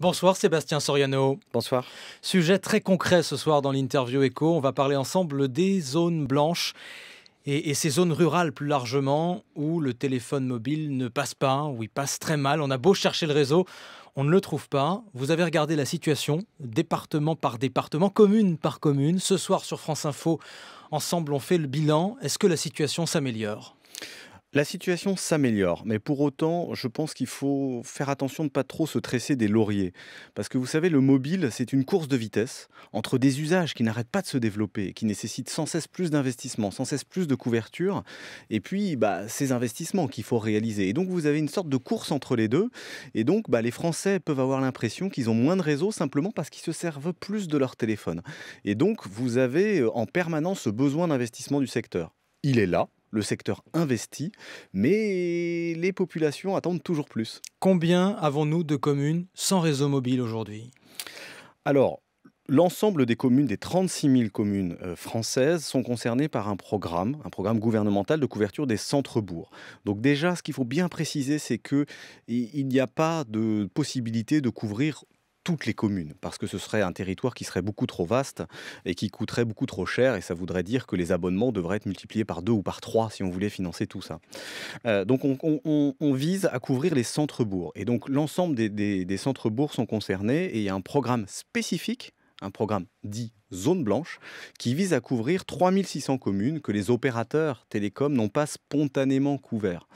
Bonsoir Sébastien Soriano. Bonsoir. Sujet très concret ce soir dans l'interview écho. On va parler ensemble des zones blanches et, et, ces zones rurales plus largement où le téléphone mobile ne passe pas, où il passe très mal. On a beau chercher le réseau, on ne le trouve pas. Vous avez regardé la situation département par département, commune par commune. Ce soir sur France Info, ensemble on fait le bilan. Est-ce que la situation s'améliore la situation s'améliore, mais pour autant, je pense qu'il faut faire attention de ne pas trop se tresser des lauriers. Parce que vous savez, le mobile, c'est une course de vitesse entre des usages qui n'arrêtent pas de se développer, qui nécessitent sans cesse plus d'investissements, sans cesse plus de couverture, et puis bah, ces investissements qu'il faut réaliser. Et donc vous avez une sorte de course entre les deux, et donc bah, les Français peuvent avoir l'impression qu'ils ont moins de réseau simplement parce qu'ils se servent plus de leur téléphone. Et donc vous avez euh, en permanence ce besoin d'investissement du secteur. Il est là, le secteur investit, mais les populations attendent toujours plus. Combien avons-nous de communes sans réseau mobile aujourd'hui Alors, L'ensemble des communes, des 36 000 communes euh, françaises, sont concernées par un programme, un programme gouvernemental de couverture des centres-bourgs. Donc déjà, ce qu'il faut bien préciser, c'est qu'il n'y a pas de possibilité de couvrir toutes les communes, parce que ce serait un territoire qui serait beaucoup trop vaste et qui coûterait beaucoup trop cher, et ça voudrait dire que les abonnements devraient être multipliés par deux ou par trois si on voulait financer tout ça. Euh, donc on, vise à couvrir les centres-bourgs, et donc l'ensemble des, des centres-bourgs sont concernés, et il y a un programme spécifique un programme dit zone blanche, qui vise à couvrir 3600 communes que les opérateurs télécoms n'ont pas spontanément couvert.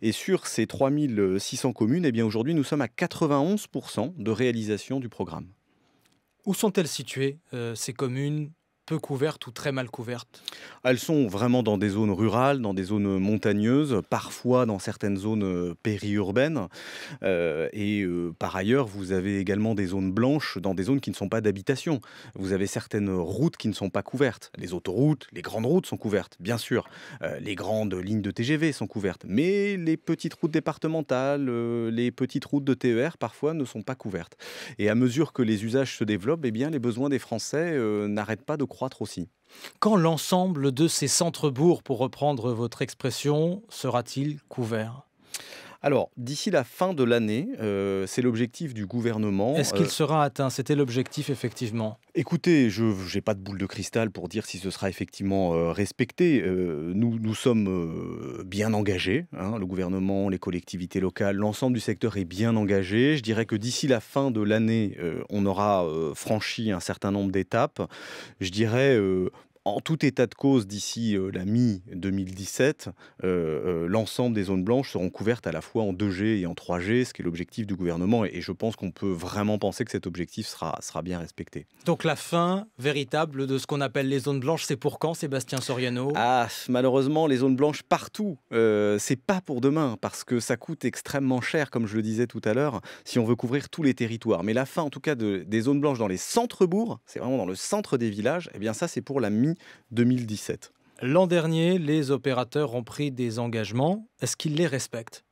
Et sur ces 3600 communes, eh bien aujourd'hui nous sommes à 91% de réalisation du programme. Où sont-elles situées, euh, ces communes peu couvertes ou très mal couvertes Elles sont vraiment dans des zones rurales, dans des zones montagneuses, parfois dans certaines zones euh, périurbaines. Euh, et euh, par ailleurs, vous avez également des zones blanches dans des zones qui ne sont pas d'habitation. Vous avez certaines routes qui ne sont pas couvertes. Les autoroutes, les grandes routes sont couvertes, bien sûr. les grandes lignes de TGV sont couvertes. Mais les petites routes départementales, les petites routes de TER, parfois, ne sont pas couvertes. Et à mesure que les usages se développent, eh bien, les besoins des Français n'arrêtent pas de croître aussi. Quand l'ensemble de ces centres-bourgs, pour reprendre votre expression, sera-t-il couvert alors, d'ici la fin de l'année, euh, c'est l'objectif du gouvernement. Est-ce qu'il euh, sera atteint C'était l'objectif, effectivement. Écoutez, je n'ai pas de boule de cristal pour dire si ce sera effectivement euh, respecté. nous, nous sommes bien engagés. Hein. le gouvernement, les collectivités locales, l'ensemble du secteur est bien engagé. Je dirais que d'ici la fin de l'année, on aura franchi un certain nombre d'étapes. Je dirais en tout état de cause, d'ici euh, la mi-2017, euh, euh, l'ensemble des zones blanches seront couvertes à la fois en 2G et en 3G, ce qui est l'objectif du gouvernement. Et, je pense qu'on peut vraiment penser que cet objectif sera, sera bien respecté. Donc la fin véritable de ce qu'on appelle les zones blanches, c'est pour quand, Sébastien Soriano Ah, malheureusement, les zones blanches partout, c'est pas pour demain, parce que ça coûte extrêmement cher, comme je le disais tout à l'heure, si on veut couvrir tous les territoires. Mais la fin, en tout cas, de, des zones blanches dans les centres-bourgs, c'est vraiment dans le centre des villages, et eh bien ça, c'est pour la mi 2017. L'an dernier, les opérateurs ont pris des engagements. Est-ce qu'ils les respectent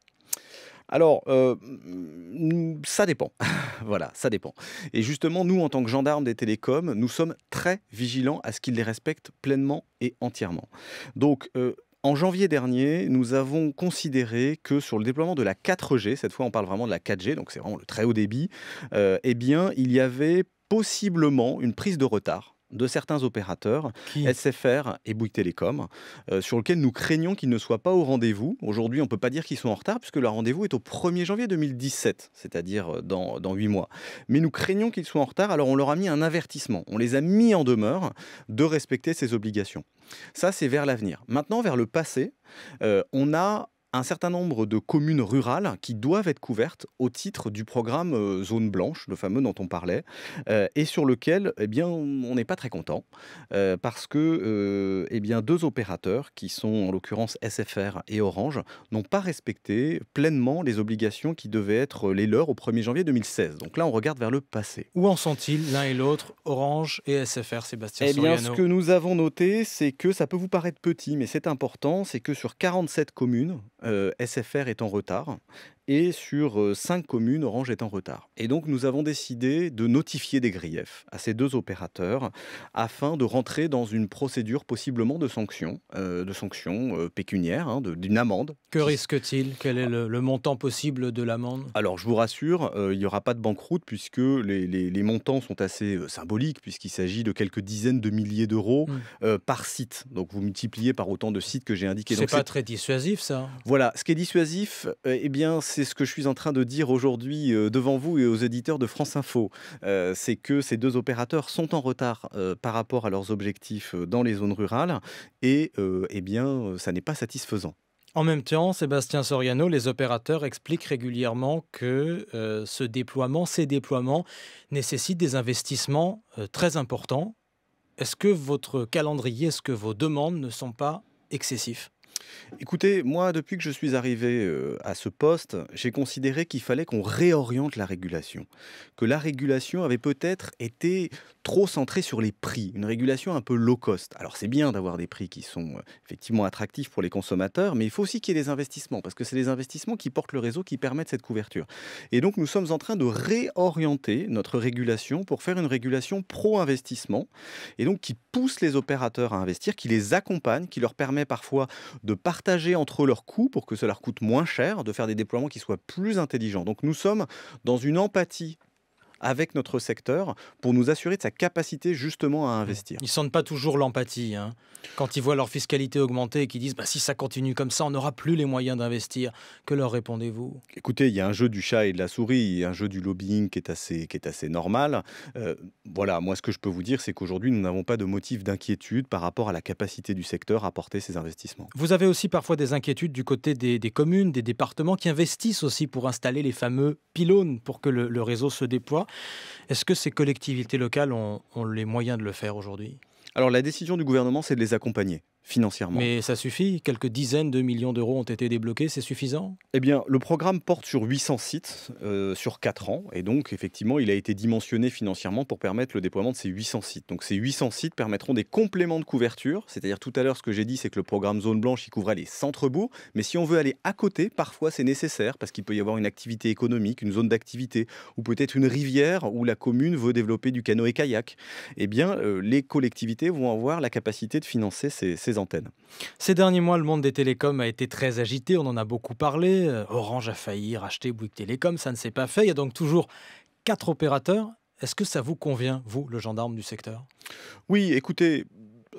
alors, euh, ça dépend. voilà, ça dépend. Et justement, nous, en tant que gendarmes des télécoms, nous sommes très vigilants à ce qu'ils les respectent pleinement et entièrement. Donc, euh, en janvier dernier, nous avons considéré que sur le déploiement de la 4G, cette fois on parle vraiment de la 4G, donc c'est vraiment le très haut débit, euh, eh bien, il y avait possiblement une prise de retard de certains opérateurs, SFR et Bouygues Télécom, euh, sur lequel nous craignons qu'ils ne soient pas au rendez-vous. Aujourd'hui, on ne peut pas dire qu'ils sont en retard, puisque leur rendez-vous est au 1er janvier 2017, c'est-à-dire euh, dans, dans 8 mois. Mais nous craignons qu'ils soient en retard, alors on leur a mis un avertissement, on les a mis en demeure de respecter ces obligations. Ça, c'est vers l'avenir. Maintenant, vers le passé, euh, on a un certain nombre de communes rurales qui doivent être couvertes au titre du programme euh, Zone Blanche, le fameux dont on parlait, euh, et sur lequel eh bien, on n'est pas très content, euh, parce que eh bien, deux opérateurs, qui sont en l'occurrence SFR et Orange, n'ont pas respecté pleinement les obligations qui devaient être les leurs au 1er janvier 2016. Donc là, on regarde vers le passé. Où en sont-ils l'un et l'autre, Orange et SFR, Sébastien eh bien, Ce que nous avons noté, c'est que ça peut vous paraître petit, mais c'est important, c'est que sur 47 communes, euh, SFR est en retard et sur euh, cinq communes, Orange est en retard. Et donc nous avons décidé de notifier des griefs à ces deux opérateurs afin de rentrer dans une procédure possiblement de sanction, euh, de sanction euh, pécuniaire, hein, d'une amende. Que risque-t-il Quel est le, montant possible de l'amende Alors je vous rassure, il n'y aura pas de banqueroute puisque les, montants sont assez symboliques puisqu'il s'agit de quelques dizaines de milliers d'euros hmm. par site. Donc vous multipliez par autant de sites que j'ai indiqués. C'est pas très dissuasif ça. Voilà, ce qui est dissuasif, eh bien c'est c'est ce que je suis en train de dire aujourd'hui euh, devant vous et aux éditeurs de France Info. Euh, c'est que ces deux opérateurs sont en retard euh, par rapport à leurs objectifs dans les zones rurales et eh bien, ça n'est pas satisfaisant. En même temps, Sébastien Soriano, les opérateurs expliquent régulièrement que ce déploiement, ces déploiements nécessitent des investissements très importants. Est-ce que votre calendrier, est-ce que vos demandes ne sont pas excessifs Écoutez, moi, depuis que je suis arrivé euh, à ce poste, j'ai considéré qu'il fallait qu'on réoriente la régulation. Que la régulation avait peut-être été trop centrée sur les prix, une régulation un peu low cost. Alors c'est bien d'avoir des prix qui sont euh, effectivement attractifs pour les consommateurs, mais il faut aussi qu'il y ait des investissements, parce que c'est les investissements qui portent le réseau, qui permettent cette couverture. Et donc nous sommes en train de réorienter notre régulation pour faire une régulation pro-investissement, et donc qui pousse les opérateurs à investir, qui les accompagne, qui leur permet parfois de partager entre leurs coûts pour que cela leur coûte moins cher, de faire des déploiements qui soient plus intelligents. Donc nous sommes dans une empathie avec notre secteur pour nous assurer de sa capacité justement à mmh. investir. Ils sentent pas toujours l'empathie hein. quand ils voient leur fiscalité augmenter et qu'ils disent bah, si ça continue comme ça, on n'aura plus les moyens d'investir. Que leur répondez-vous Écoutez, il y a un jeu du chat et de la souris, il y a un jeu du lobbying qui est assez, qui est assez normal. Euh, voilà, moi ce que je peux vous dire, c'est qu'aujourd'hui nous n'avons pas de motif d'inquiétude par rapport à la capacité du secteur à porter ses investissements. Vous avez aussi parfois des inquiétudes du côté des, communes, des départements qui investissent aussi pour installer les fameux pylônes pour que le réseau se déploie. Est-ce que ces collectivités locales ont, les moyens de le faire aujourd'hui Alors la décision du gouvernement, c'est de les accompagner financièrement. Mais ça suffit Quelques dizaines de millions d'euros ont été débloqués, c'est suffisant Eh bien, le programme porte sur 800 sites euh, sur 4 ans, et donc effectivement, il a été dimensionné financièrement pour permettre le déploiement de ces 800 sites. Donc ces 800 sites permettront des compléments de couverture, c'est-à-dire tout à l'heure ce que j'ai dit, c'est que le programme Zone Blanche, il couvrait les centres-bourgs, mais si on veut aller à côté, parfois c'est nécessaire, parce qu'il peut y avoir une activité économique, une zone d'activité, ou peut-être une rivière où la commune veut développer du canoë-kayak. Eh bien, euh, les collectivités vont avoir la capacité de financer ces, ces ces derniers mois, le monde des télécoms a été très agité, on en a beaucoup parlé. Euh, Orange a failli racheter Bouygues Télécom, ça ne s'est pas fait. Il y a donc toujours quatre opérateurs. Est-ce que ça vous convient, vous, le gendarme du secteur Oui, écoutez,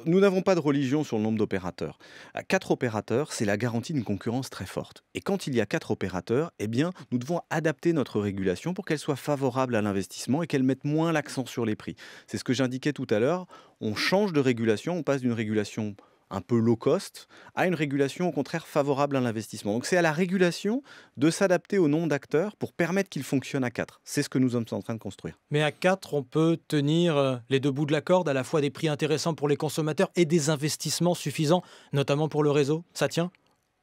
nous n'avons pas de religion sur le nombre d'opérateurs. À quatre opérateurs, c'est la garantie d'une concurrence très forte. Et quand il y a quatre opérateurs, eh bien, nous devons adapter notre régulation pour qu'elle soit favorable à l'investissement et qu'elle mette moins l'accent sur les prix. C'est ce que j'indiquais tout à l'heure. On change de régulation, on passe d'une régulation un peu low cost à une régulation au contraire favorable à l'investissement. Donc c'est à la régulation de s'adapter au nom d'acteurs pour permettre qu'ils fonctionnent à quatre. C'est ce que nous sommes en train de construire. Mais à quatre, on peut tenir euh, les deux bouts de la corde, à la fois des prix intéressants pour les consommateurs et des investissements suffisants, notamment pour le réseau. Ça tient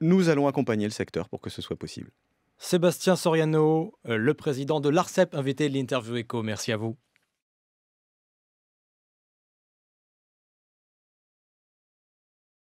Nous allons accompagner le secteur pour que ce soit possible. Sébastien Soriano, euh, le président de l'ARCEP, invité de l'interview éco. Merci à vous.